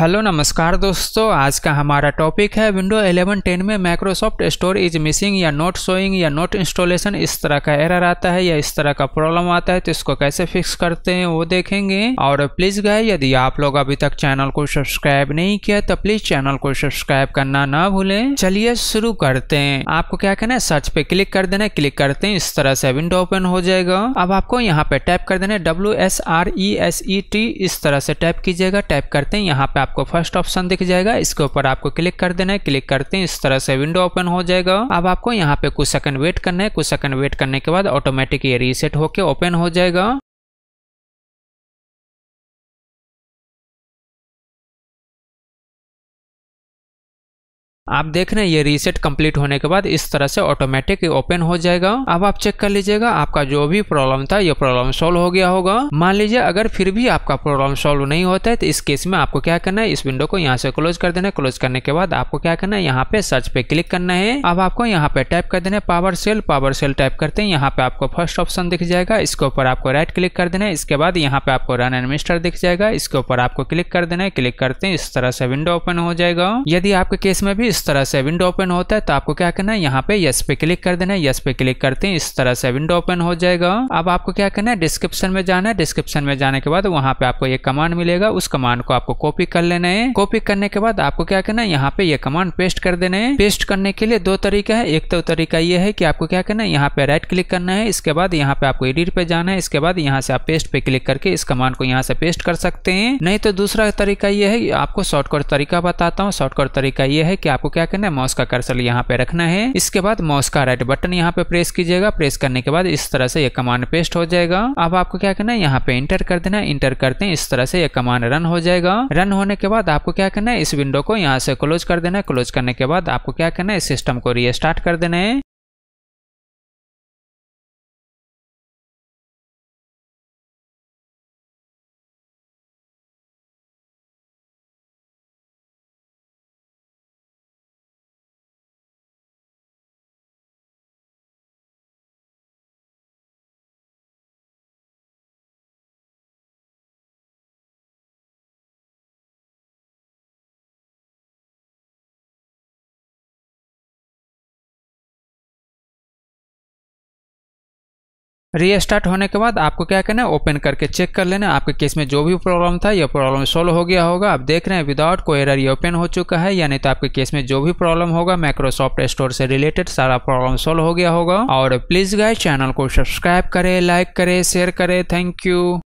hello नमस्कार दोस्तों आज का हमारा टॉपिक है विंडो 11 10 में माइक्रोसॉफ्ट स्टोर इज मिसिंग या नोट शोइंग या नोट इंस्टॉलेशन इस तरह का एरर आता है या इस तरह का प्रॉब्लम आता है तो इसको कैसे फिक्स करते हैं वो देखेंगे और प्लीज गए यदि आप लोग अभी तक चैनल को सब्सक्राइब नहीं किया तो प्लीज चैनल को सब्सक्राइब करना ना भूले चलिए शुरू करते हैं आपको क्या करना है सर्च पे क्लिक कर देना क्लिक करते हैं इस तरह से विंडो ओपन हो जाएगा अब आपको यहाँ पे टाइप कर देना W S R E S E T इस तरह से टाइप कीजिएगा टाइप करते हैं यहाँ पे आपको फर्स्ट ऑप्शन दिख जाएगा इसके ऊपर आपको क्लिक कर देना है क्लिक करते हैं इस तरह से विंडो ओपन हो जाएगा अब आपको यहाँ पे कुछ सेकंड वेट करना है कुछ सेकंड वेट करने के बाद ऑटोमेटिक ये रीसेट होकर ओपन हो जाएगा आप देख रहे हैं ये रीसेट कंप्लीट होने के बाद इस तरह से ऑटोमेटिक ओपन हो जाएगा अब आप चेक कर लीजिएगा आपका जो भी प्रॉब्लम था ये प्रॉब्लम सोल्व हो गया होगा मान लीजिए अगर फिर भी आपका प्रॉब्लम सोल्व नहीं होता है तो इस केस में आपको क्या करना है इस विंडो को यहाँ से क्लोज कर देना है क्लोज करने के बाद आपको क्या करना है यहाँ पे सर्च पे क्लिक करना है अब आपको यहाँ पे टाइप कर देना है power shell power shell type करते हैं यहाँ पे आपको फर्स्ट ऑप्शन दिख जाएगा इसके ऊपर आपको राइट क्लिक कर देना है इसके बाद यहाँ पे आपको रन एडमिनिस्टर दिख जाएगा इसके ऊपर आपको क्लिक कर देना है क्लिक करते हैं इस तरह से विंडो ओपन हो जाएगा यदि आपके केस में भी इस तरह से विंडो ओपन होता है तो आपको क्या करना है यहाँ पे यस पे क्लिक कर देना है यस पे क्लिक करते हैं इस तरह से विंडो ओपन हो जाएगा अब आपको क्या करना है डिस्क्रिप्शन में जाना है डिस्क्रिप्शन में जाने के बाद वहाँ पे आपको ये कमांड मिलेगा उस कमांड को आपको कॉपी कर लेना है कॉपी करने के बाद आपको क्या करना है यहाँ पे ये कमांड पेस्ट कर देना है पेस्ट करने के लिए दो तरीका है एक तो तरीका ये है की आपको क्या करना है यहाँ पे राइट क्लिक करना है इसके बाद यहाँ पे आपको एडिट पे जाना है इसके बाद यहाँ से आप पेस्ट पे क्लिक करके इस कमांड को यहाँ से पेस्ट कर सकते हैं नहीं तो दूसरा तरीका ये है आपको शॉर्टकट तरीका बताता हूँ शॉर्टकट तरीका ये है कि आपको आपको क्या करना है माउस का कर्सल यहाँ पे रखना है इसके बाद माउस का राइट बटन यहाँ पे प्रेस कीजिएगा प्रेस करने के बाद इस तरह से ये कमांड पेस्ट हो जाएगा अब आपको क्या करना है यहाँ पे इंटर कर देना है इंटर करते हैं इस तरह से ये कमांड रन हो जाएगा रन होने के बाद आपको क्या करना है इस विंडो को यहाँ से क्लोज कर देना है क्लोज करने के बाद आपको क्या करना है सिस्टम को रीस्टार्ट कर देना है रीस्टार्ट होने के बाद आपको क्या करना है ओपन करके चेक कर लेना आपके केस में जो भी प्रॉब्लम था यह प्रॉब्लम सोल्व हो गया होगा आप देख रहे हैं विदाउट कोई एरर ये ओपन हो चुका है यानी तो आपके केस में जो भी प्रॉब्लम होगा माइक्रोसॉफ्ट स्टोर से रिलेटेड सारा प्रॉब्लम सोल्व हो गया होगा और प्लीज गाय चैनल को सब्सक्राइब करें लाइक करें शेयर करें थैंक यू